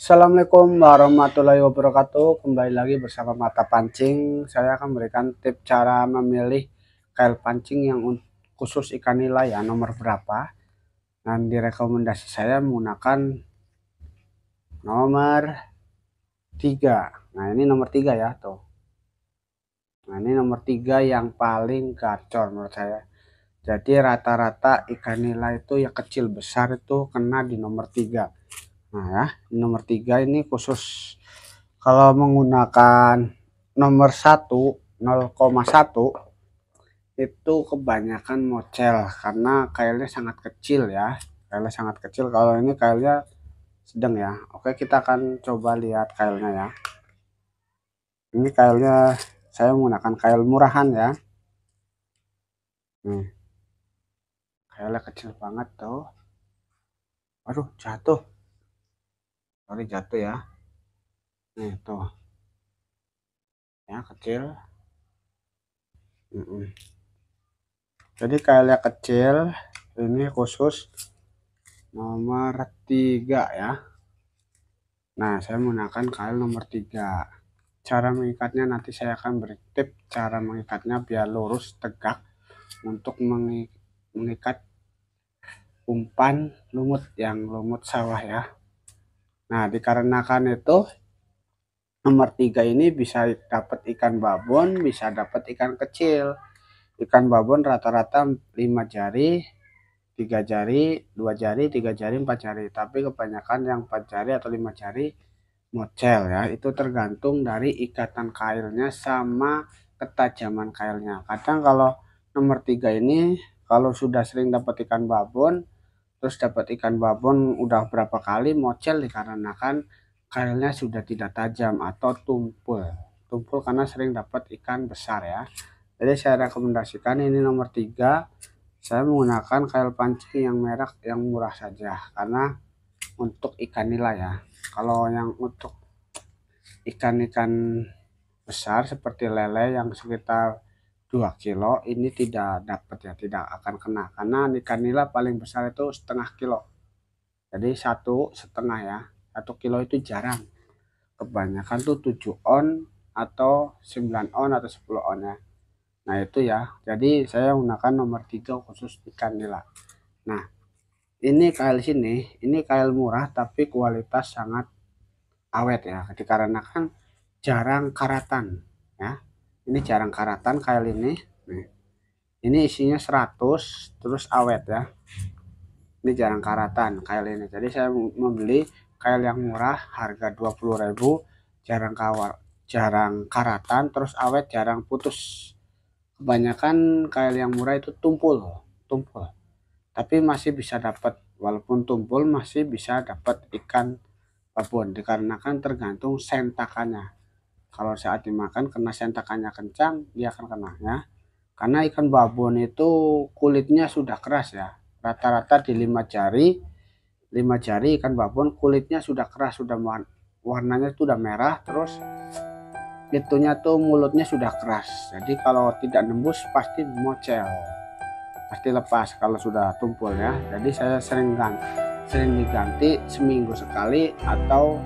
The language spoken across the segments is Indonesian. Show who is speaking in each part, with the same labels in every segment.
Speaker 1: Assalamualaikum warahmatullahi wabarakatuh Kembali lagi bersama Mata Pancing Saya akan memberikan tip cara memilih kail pancing yang khusus ikan nila ya nomor berapa Dan direkomendasi saya menggunakan nomor 3 Nah ini nomor 3 ya tuh Nah ini nomor 3 yang paling gacor menurut saya Jadi rata-rata ikan nila itu ya kecil besar itu kena di nomor 3 Nah ya, nomor tiga ini khusus kalau menggunakan nomor 1 0,1 itu kebanyakan mocel karena kailnya sangat kecil ya. Kailnya sangat kecil kalau ini kailnya sedang ya. Oke, kita akan coba lihat kailnya ya. Ini kailnya saya menggunakan kail murahan ya. Nih. Kailnya kecil banget tuh. Aduh, jatuh sorry jatuh ya nih tuh ya kecil mm -mm. jadi kalian kecil ini khusus nomor tiga ya nah saya menggunakan kail nomor tiga cara mengikatnya nanti saya akan beri tip cara mengikatnya biar lurus tegak untuk mengikat umpan lumut yang lumut sawah ya Nah, dikarenakan itu nomor tiga ini bisa dapat ikan babon, bisa dapat ikan kecil. Ikan babon rata-rata 5 jari, tiga jari, dua jari, tiga jari, empat jari. Tapi kebanyakan yang empat jari atau lima jari mocel ya. Itu tergantung dari ikatan kailnya sama ketajaman kailnya. Kadang kalau nomor tiga ini kalau sudah sering dapat ikan babon, terus dapat ikan babon udah berapa kali mocel dikarenakan kailnya sudah tidak tajam atau tumpul tumpul karena sering dapat ikan besar ya jadi saya rekomendasikan ini nomor tiga saya menggunakan kail pancing yang merek yang murah saja karena untuk ikan nila ya kalau yang untuk ikan-ikan besar seperti lele yang sekitar 2 kilo ini tidak dapat ya tidak akan kena karena ikan nila paling besar itu setengah kilo jadi satu setengah ya satu kilo itu jarang kebanyakan tuh 7 on atau 9 on atau 10 on ya nah itu ya jadi saya menggunakan nomor 3 khusus ikan nila nah ini kail sini ini kail murah tapi kualitas sangat awet ya dikarenakan jarang karatan ya ini jarang karatan kail ini nih. ini isinya 100 terus awet ya ini jarang karatan kail ini jadi saya membeli kail yang murah harga 20.000 jarang kawal jarang karatan terus awet jarang putus kebanyakan kail yang murah itu tumpul tumpul tapi masih bisa dapat walaupun tumpul masih bisa dapat ikan babon dikarenakan tergantung sentakannya kalau saat dimakan kena sentakannya kencang dia akan kena ya karena ikan babon itu kulitnya sudah keras ya rata-rata di lima jari lima jari ikan babon kulitnya sudah keras sudah warnanya sudah merah terus itunya tuh mulutnya sudah keras jadi kalau tidak nembus pasti mocel pasti lepas kalau sudah tumpul ya jadi saya sering ganti sering diganti seminggu sekali atau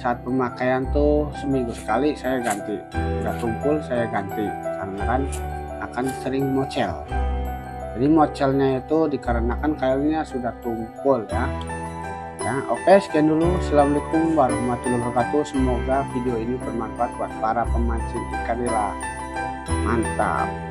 Speaker 1: saat pemakaian tuh seminggu sekali saya ganti sudah tumpul saya ganti karena kan akan sering mocel jadi mocelnya itu dikarenakan kailnya sudah tumpul ya ya oke sekian dulu assalamualaikum warahmatullahi wabarakatuh semoga video ini bermanfaat buat para pemancing ikan nila mantap